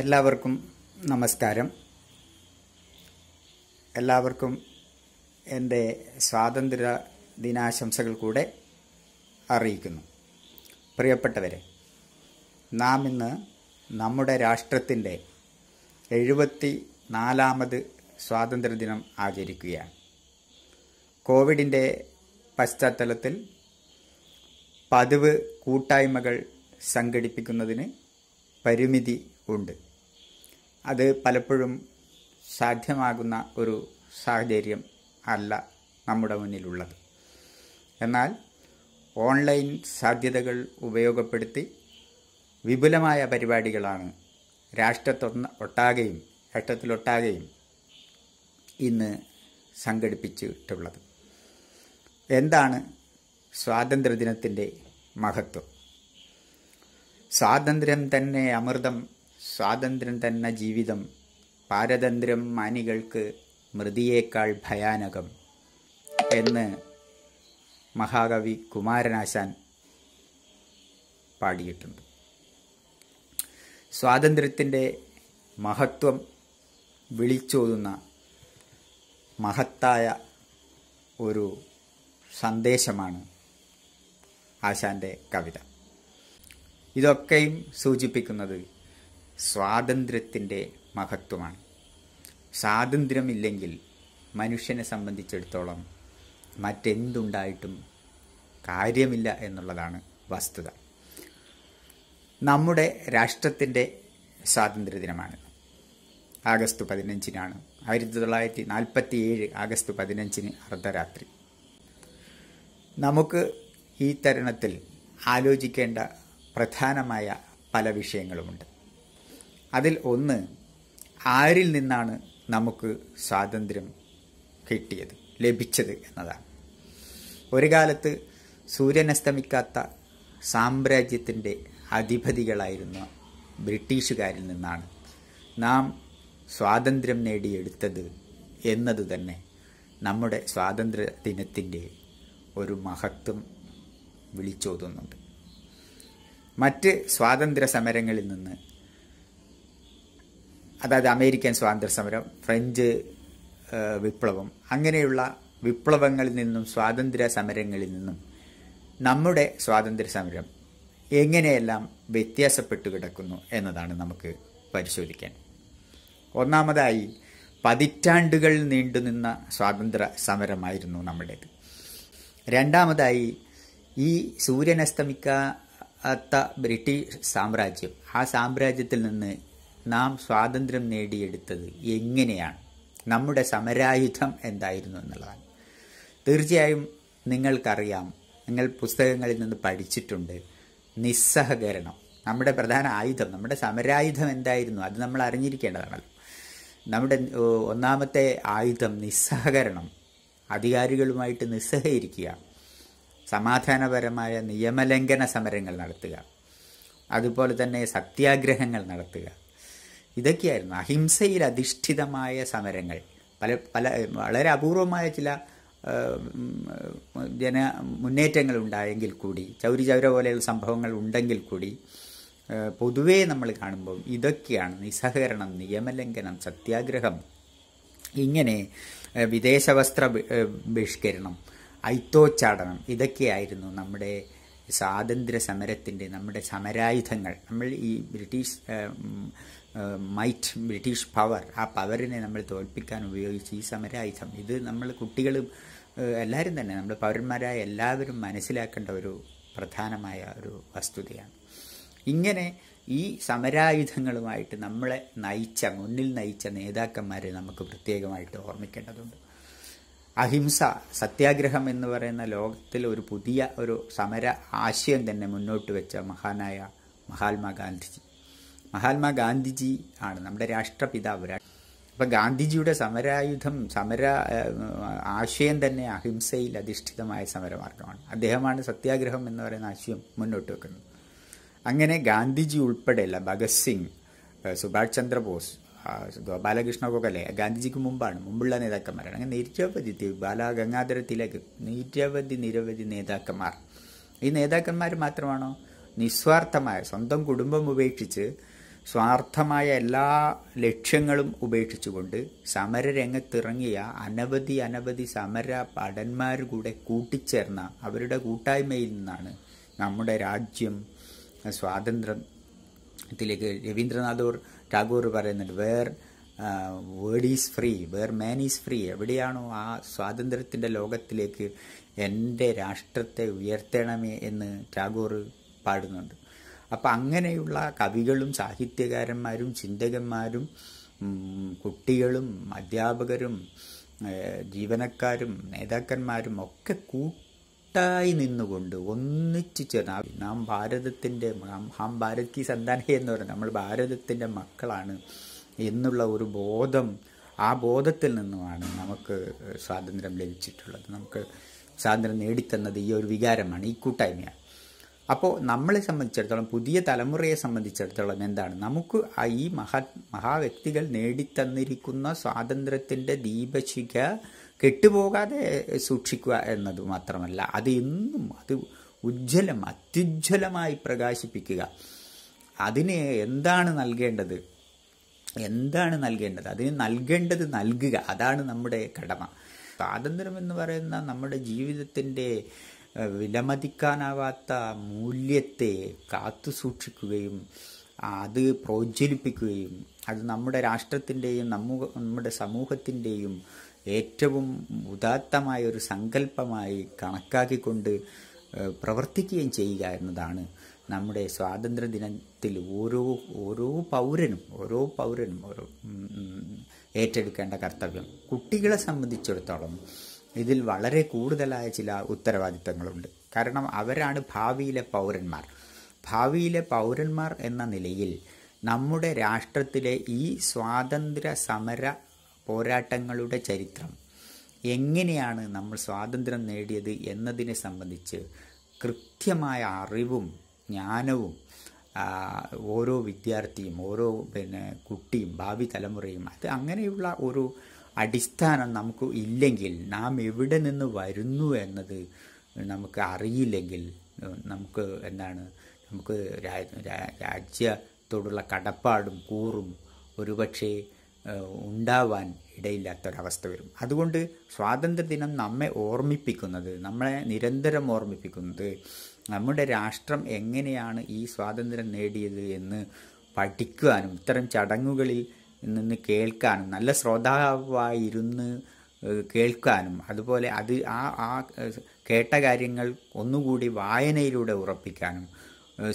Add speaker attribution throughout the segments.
Speaker 1: എല്ലാവർക്കും നമസ്കാരം എല്ലാവർക്കും എൻ്റെ സ്വാതന്ത്ര്യ ദിനാശംസകൾ കൂടെ അറിയിക്കുന്നു പ്രിയപ്പെട്ടവരെ നാം ഇന്ന് നമ്മുടെ രാഷ്ട്രത്തിൻ്റെ എഴുപത്തി നാലാമത് സ്വാതന്ത്ര്യദിനം ആചരിക്കുകയാണ് കോവിഡിൻ്റെ പശ്ചാത്തലത്തിൽ പതിവ് കൂട്ടായ്മകൾ സംഘടിപ്പിക്കുന്നതിന് പരിമിതി ഉണ്ട് അത് പലപ്പോഴും സാധ്യമാകുന്ന ഒരു സാഹചര്യം അല്ല നമ്മുടെ മുന്നിലുള്ളത് എന്നാൽ ഓൺലൈൻ സാധ്യതകൾ ഉപയോഗപ്പെടുത്തി വിപുലമായ പരിപാടികളാണ് രാഷ്ട്രത്തൊന്ന് ഒട്ടാകെയും രാഷ്ട്രത്തിലൊട്ടാകെയും ഇന്ന് സംഘടിപ്പിച്ചിട്ടുള്ളത് എന്താണ് സ്വാതന്ത്ര്യദിനത്തിൻ്റെ മഹത്വം സ്വാതന്ത്ര്യം തന്നെ അമൃതം സ്വാതന്ത്ര്യം തന്നെ ജീവിതം പാരതന്ത്ര്യം മാനികൾക്ക് മൃതിയേക്കാൾ ഭയാനകം എന്ന് മഹാകവി കുമാരനാശാൻ പാടിയിട്ടുണ്ട് സ്വാതന്ത്ര്യത്തിൻ്റെ മഹത്വം വിളിച്ചോതുന്ന മഹത്തായ ഒരു സന്ദേശമാണ് ആശാൻ്റെ കവിത ഇതൊക്കെയും സൂചിപ്പിക്കുന്നത് സ്വാതന്ത്ര്യത്തിൻ്റെ മഹത്വമാണ് സ്വാതന്ത്ര്യമില്ലെങ്കിൽ മനുഷ്യനെ സംബന്ധിച്ചിടത്തോളം മറ്റെന്തുണ്ടായിട്ടും കാര്യമില്ല എന്നുള്ളതാണ് വസ്തുത നമ്മുടെ രാഷ്ട്രത്തിൻ്റെ സ്വാതന്ത്ര്യ ദിനമാണ് ആഗസ്റ്റ് പതിനഞ്ചിനാണ് ആയിരത്തി തൊള്ളായിരത്തി നാൽപ്പത്തി ഏഴ് ആഗസ്റ്റ് പതിനഞ്ചിന് അർദ്ധരാത്രി നമുക്ക് ഈ തരുണത്തിൽ ആലോചിക്കേണ്ട പ്രധാനമായ പല വിഷയങ്ങളുമുണ്ട് അതിൽ ഒന്ന് ആരിൽ നിന്നാണ് നമുക്ക് സ്വാതന്ത്ര്യം കിട്ടിയത് ലഭിച്ചത് എന്നതാണ് ഒരു കാലത്ത് സൂര്യനസ്തമിക്കാത്ത സാമ്രാജ്യത്തിൻ്റെ അധിപതികളായിരുന്ന ബ്രിട്ടീഷുകാരിൽ നിന്നാണ് നാം സ്വാതന്ത്ര്യം നേടിയെടുത്തത് എന്നതു തന്നെ നമ്മുടെ സ്വാതന്ത്ര്യ ദിനത്തിൻ്റെ ഒരു മഹത്വം വിളിച്ചോതുന്നുണ്ട് മറ്റ് സ്വാതന്ത്ര്യ സമരങ്ങളിൽ നിന്ന് അതായത് അമേരിക്കൻ സ്വാതന്ത്ര്യ സമരം ഫ്രഞ്ച് വിപ്ലവം അങ്ങനെയുള്ള വിപ്ലവങ്ങളിൽ നിന്നും സ്വാതന്ത്ര്യ സമരങ്ങളിൽ നിന്നും നമ്മുടെ സ്വാതന്ത്ര്യ സമരം എങ്ങനെയെല്ലാം വ്യത്യാസപ്പെട്ടു കിടക്കുന്നു എന്നതാണ് നമുക്ക് പരിശോധിക്കാൻ ഒന്നാമതായി പതിറ്റാണ്ടുകൾ നീണ്ടുനിന്ന സ്വാതന്ത്ര്യ സമരമായിരുന്നു നമ്മുടേത് രണ്ടാമതായി ഈ സൂര്യനസ്തമിക്കാത്ത ബ്രിട്ടീഷ് സാമ്രാജ്യം ആ സാമ്രാജ്യത്തിൽ നിന്ന് നാം സ്വാതന്ത്ര്യം നേടിയെടുത്തത് എങ്ങനെയാണ് നമ്മുടെ സമരായുധം എന്തായിരുന്നു എന്നുള്ളതാണ് തീർച്ചയായും നിങ്ങൾക്കറിയാം നിങ്ങൾ പുസ്തകങ്ങളിൽ നിന്ന് പഠിച്ചിട്ടുണ്ട് നിസ്സഹകരണം നമ്മുടെ പ്രധാന ആയുധം നമ്മുടെ സമരായുധം എന്തായിരുന്നു അത് നമ്മൾ അറിഞ്ഞിരിക്കേണ്ടതാണല്ലോ നമ്മുടെ ഒന്നാമത്തെ ആയുധം നിസ്സഹകരണം അധികാരികളുമായിട്ട് നിസ്സഹകരിക്കുക സമാധാനപരമായ നിയമലംഘന സമരങ്ങൾ നടത്തുക അതുപോലെ തന്നെ സത്യാഗ്രഹങ്ങൾ നടത്തുക ഇതൊക്കെയായിരുന്നു അഹിംസയിൽ അധിഷ്ഠിതമായ സമരങ്ങൾ പല പല വളരെ അപൂർവമായ ചില ജന മുന്നേറ്റങ്ങൾ ഉണ്ടായെങ്കിൽ കൂടി ചൗരി ചൗര പോലെയുള്ള സംഭവങ്ങൾ ഉണ്ടെങ്കിൽ കൂടി പൊതുവേ നമ്മൾ കാണുമ്പോൾ ഇതൊക്കെയാണ് നിസ്സഹകരണം നിയമലംഘനം സത്യാഗ്രഹം ഇങ്ങനെ വിദേശ വസ്ത്ര ബഹിഷ്കരണം ഐത്തോച്ചാടനം ഇതൊക്കെയായിരുന്നു നമ്മുടെ സ്വാതന്ത്ര്യ സമരത്തിൻ്റെ നമ്മുടെ സമരായുധങ്ങൾ നമ്മൾ ഈ ബ്രിട്ടീഷ് മൈറ്റ് ബ്രിട്ടീഷ് പവർ ആ പവറിനെ നമ്മൾ തോൽപ്പിക്കാൻ ഉപയോഗിച്ച് ഈ സമരായുധം ഇത് നമ്മൾ കുട്ടികളും എല്ലാവരും തന്നെ നമ്മൾ പൗരന്മാരായ എല്ലാവരും മനസ്സിലാക്കേണ്ട ഒരു പ്രധാനമായ ഒരു വസ്തുതയാണ് ഇങ്ങനെ ഈ സമരായുധങ്ങളുമായിട്ട് നമ്മളെ നയിച്ച മുന്നിൽ നയിച്ച നേതാക്കന്മാരെ നമുക്ക് പ്രത്യേകമായിട്ട് ഓർമ്മിക്കേണ്ടതുണ്ട് അഹിംസ സത്യാഗ്രഹം എന്ന് പറയുന്ന ലോകത്തിൽ ഒരു പുതിയ ഒരു സമര ആശയം തന്നെ മുന്നോട്ട് വെച്ച മഹാനായ മഹാത്മാഗാന്ധിജി മഹാത്മാ ഗാന്ധിജി ആണ് നമ്മുടെ രാഷ്ട്രപിതാവ് അപ്പം ഗാന്ധിജിയുടെ സമരായുധം സമര ആശയം തന്നെ അഹിംസയിൽ അധിഷ്ഠിതമായ സമരമാർഗമാണ് അദ്ദേഹമാണ് സത്യാഗ്രഹം എന്ന് പറയുന്ന ആശയം മുന്നോട്ട് വെക്കുന്നത് അങ്ങനെ ഗാന്ധിജി ഉൾപ്പെടെയുള്ള ഭഗത് സിംഗ് സുഭാഷ് ചന്ദ്രബോസ് ഗോപാലകൃഷ്ണ ഗോഖലെ ഗാന്ധിജിക്ക് മുമ്പാണ് മുമ്പുള്ള നേതാക്കന്മാരാണ് അങ്ങനെ നിരവധി ഗംഗാധര തിലക് നിരവധി നിരവധി നേതാക്കന്മാർ ഈ നേതാക്കന്മാർ മാത്രമാണോ നിസ്വാർത്ഥമായ സ്വന്തം കുടുംബം ഉപേക്ഷിച്ച് സ്വാർത്ഥമായ എല്ലാ ലക്ഷ്യങ്ങളും ഉപേക്ഷിച്ചുകൊണ്ട് സമരരംഗത്തിറങ്ങിയ അനവധി അനവധി സമര ഭടന്മാർ കൂടെ കൂട്ടിച്ചേർന്ന അവരുടെ കൂട്ടായ്മയിൽ നിന്നാണ് നമ്മുടെ രാജ്യം സ്വാതന്ത്ര്യത്തിലേക്ക് രവീന്ദ്രനാഥ് ടാഗോർ പറയുന്നുണ്ട് where word is free where man is free എവിടെയാണോ ആ സ്വാതന്ത്ര്യത്തിൻ്റെ ലോകത്തിലേക്ക് എൻ്റെ രാഷ്ട്രത്തെ ഉയർത്തണമേ എന്ന് ടാഗോർ പാടുന്നുണ്ട് അപ്പം അങ്ങനെയുള്ള കവികളും സാഹിത്യകാരന്മാരും ചിന്തകന്മാരും കുട്ടികളും അധ്യാപകരും ജീവനക്കാരും നേതാക്കന്മാരും ഒക്കെ കൂട്ടായി നിന്നുകൊണ്ട് ഒന്നിച്ചു ചേർന്ന് നാം ഭാരതത്തിൻ്റെ നാം ഭാരത് കി സന്താന എന്ന് പറയുന്നത് നമ്മൾ ഭാരതത്തിൻ്റെ മക്കളാണ് എന്നുള്ള ഒരു ബോധം ആ ബോധത്തിൽ നിന്നുമാണ് നമുക്ക് സ്വാതന്ത്ര്യം ലഭിച്ചിട്ടുള്ളത് നമുക്ക് സ്വാതന്ത്ര്യം നേടിത്തന്നത് ഈ ഒരു വികാരമാണ് ഈ കൂട്ടായ്മയാണ് അപ്പോൾ നമ്മളെ സംബന്ധിച്ചിടത്തോളം പുതിയ തലമുറയെ സംബന്ധിച്ചിടത്തോളം എന്താണ് നമുക്ക് ഈ മഹാ മഹാവ്യക്തികൾ നേടിത്തന്നിരിക്കുന്ന സ്വാതന്ത്ര്യത്തിൻ്റെ ദീപശിഖ കെട്ടുപോകാതെ സൂക്ഷിക്കുക എന്നത് മാത്രമല്ല അത് എന്നും അത് ഉജ്ജ്വലം അത്യുജ്വലമായി പ്രകാശിപ്പിക്കുക അതിന് എന്താണ് നൽകേണ്ടത് എന്താണ് നൽകേണ്ടത് അതിന് നൽകേണ്ടത് നൽകുക അതാണ് നമ്മുടെ കടമ സ്വാതന്ത്ര്യം എന്ന് പറയുന്ന നമ്മുടെ ജീവിതത്തിൻ്റെ വിലമതിക്കാനാവാത്ത മൂല്യത്തെ കാത്തു സൂക്ഷിക്കുകയും അത് പ്രോജ്വലിപ്പിക്കുകയും അത് നമ്മുടെ രാഷ്ട്രത്തിൻ്റെയും നമ്മ നമ്മുടെ സമൂഹത്തിൻ്റെയും ഏറ്റവും ഉദാത്തമായ ഒരു സങ്കല്പമായി കണക്കാക്കിക്കൊണ്ട് പ്രവർത്തിക്കുകയും ചെയ്യുക എന്നതാണ് നമ്മുടെ സ്വാതന്ത്ര്യ ദിനത്തിൽ ഓരോ ഓരോ പൗരനും ഓരോ പൗരനും ഓരോ ഏറ്റെടുക്കേണ്ട കർത്തവ്യം കുട്ടികളെ സംബന്ധിച്ചിടത്തോളം ഇതിൽ വളരെ കൂടുതലായ ചില ഉത്തരവാദിത്തങ്ങളുണ്ട് കാരണം അവരാണ് ഭാവിയിലെ പൗരന്മാർ ഭാവിയിലെ പൗരന്മാർ എന്ന നിലയിൽ നമ്മുടെ രാഷ്ട്രത്തിലെ ഈ സ്വാതന്ത്ര്യ സമര പോരാട്ടങ്ങളുടെ ചരിത്രം എങ്ങനെയാണ് നമ്മൾ സ്വാതന്ത്ര്യം നേടിയത് എന്നതിനെ സംബന്ധിച്ച് കൃത്യമായ അറിവും ജ്ഞാനവും ഓരോ വിദ്യാർത്ഥിയും ഓരോ പിന്നെ കുട്ടിയും ഭാവി തലമുറയും അത് അങ്ങനെയുള്ള ഒരു അടിസ്ഥാനം നമുക്ക് ഇല്ലെങ്കിൽ നാം എവിടെ നിന്ന് വരുന്നു എന്നത് നമുക്ക് അറിയില്ലെങ്കിൽ നമുക്ക് എന്താണ് നമുക്ക് രാജ്യത്തോടുള്ള കടപ്പാടും കൂറും ഒരുപക്ഷെ ഉണ്ടാവാൻ ഇടയില്ലാത്തൊരവസ്ഥ വരും അതുകൊണ്ട് സ്വാതന്ത്ര്യദിനം നമ്മെ ഓർമ്മിപ്പിക്കുന്നത് നമ്മളെ നിരന്തരം ഓർമ്മിപ്പിക്കുന്നത് നമ്മുടെ രാഷ്ട്രം എങ്ങനെയാണ് ഈ സ്വാതന്ത്ര്യം നേടിയത് എന്ന് പഠിക്കുവാനും ഇത്തരം ചടങ്ങുകളിൽ നിന്ന് കേൾക്കാനും നല്ല ശ്രോതാവായിരുന്ന് കേൾക്കാനും അതുപോലെ അത് ആ ആ കേട്ട കാര്യങ്ങൾ ഒന്നുകൂടി വായനയിലൂടെ ഉറപ്പിക്കാനും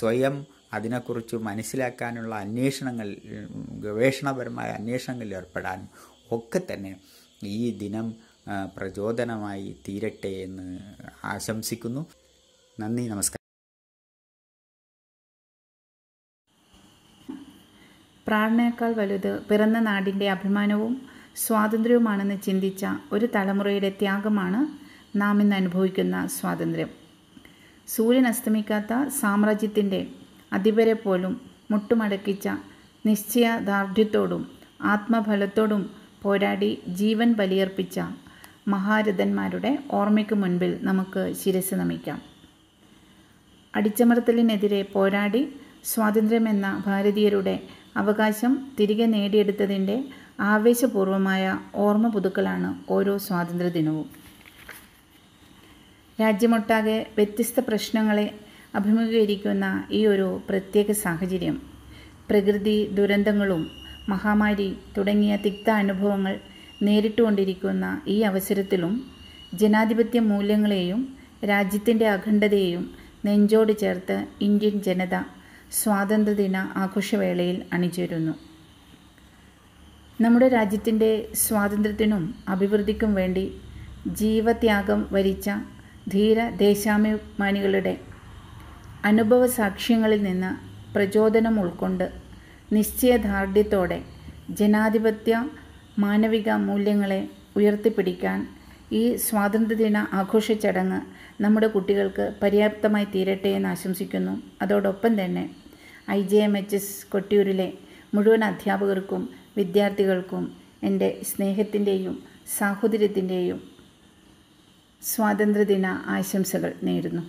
Speaker 1: സ്വയം അതിനെക്കുറിച്ച് മനസ്സിലാക്കാനുള്ള അന്വേഷണങ്ങൾ ഗവേഷണപരമായ അന്വേഷണങ്ങളിൽ ഏർപ്പെടാനും ഒക്കെ തന്നെ ഈ ദിനം പ്രചോദനമായി തീരട്ടെ എന്ന് ആശംസിക്കുന്നു നന്ദി നമസ്കാരം
Speaker 2: പ്രാണനേക്കാൾ വലുത് പിറന്ന നാടിൻ്റെ അഭിമാനവും സ്വാതന്ത്ര്യവുമാണെന്ന് ചിന്തിച്ച ഒരു തലമുറയുടെ ത്യാഗമാണ് നാം ഇന്ന് അനുഭവിക്കുന്ന സ്വാതന്ത്ര്യം സൂര്യൻ അസ്തമിക്കാത്ത സാമ്രാജ്യത്തിൻ്റെ അധിപരെ പോലും മുട്ടുമടക്കിച്ച നിശ്ചയദാർഢ്യത്തോടും ആത്മഫലത്തോടും പോരാടി ജീവൻ ബലിയർപ്പിച്ച മഹാരഥന്മാരുടെ ഓർമ്മയ്ക്ക് മുൻപിൽ നമുക്ക് ശിരസ് നമിക്കാം അടിച്ചമർത്തലിനെതിരെ പോരാടി സ്വാതന്ത്ര്യമെന്ന ഭാരതീയരുടെ അവകാശം തിരികെ നേടിയെടുത്തതിൻ്റെ ആവേശപൂർവമായ ഓർമ്മ പുതുക്കലാണ് ഓരോ സ്വാതന്ത്ര്യ ദിനവും രാജ്യമൊട്ടാകെ വ്യത്യസ്ത പ്രശ്നങ്ങളെ അഭിമുഖീകരിക്കുന്ന ഈ ഒരു പ്രത്യേക സാഹചര്യം പ്രകൃതി ദുരന്തങ്ങളും മഹാമാരി തുടങ്ങിയ തിക്ത അനുഭവങ്ങൾ നേരിട്ടുകൊണ്ടിരിക്കുന്ന ഈ അവസരത്തിലും ജനാധിപത്യ മൂല്യങ്ങളെയും രാജ്യത്തിൻ്റെ അഖണ്ഡതയെയും നെഞ്ചോട് ചേർത്ത് ഇന്ത്യൻ ജനത സ്വാതന്ത്ര്യദിന ആഘോഷവേളയിൽ അണിചേരുന്നു നമ്മുടെ രാജ്യത്തിൻ്റെ സ്വാതന്ത്ര്യത്തിനും അഭിവൃദ്ധിക്കും വേണ്ടി ജീവത്യാഗം വരിച്ച ധീര ദേശാഭിമാനികളുടെ അനുഭവ സാക്ഷ്യങ്ങളിൽ നിന്ന് പ്രചോദനം ഉൾക്കൊണ്ട് നിശ്ചയദാർഢ്യത്തോടെ ജനാധിപത്യ മാനവിക മൂല്യങ്ങളെ ഉയർത്തിപ്പിടിക്കാൻ ഈ സ്വാതന്ത്ര്യദിന ആഘോഷ ചടങ്ങ് നമ്മുടെ കുട്ടികൾക്ക് പര്യാപ്തമായി തീരട്ടെ എന്ന് ആശംസിക്കുന്നു അതോടൊപ്പം തന്നെ I J M H S കൊട്ടിയൂരിലെ മുഴുവൻ അധ്യാപകർക്കും വിദ്യാർത്ഥികൾക്കും എൻ്റെ സ്നേഹത്തിൻ്റെയും സാഹോദര്യത്തിൻ്റെയും സ്വാതന്ത്ര്യദിന ആശംസകൾ നേരുന്നു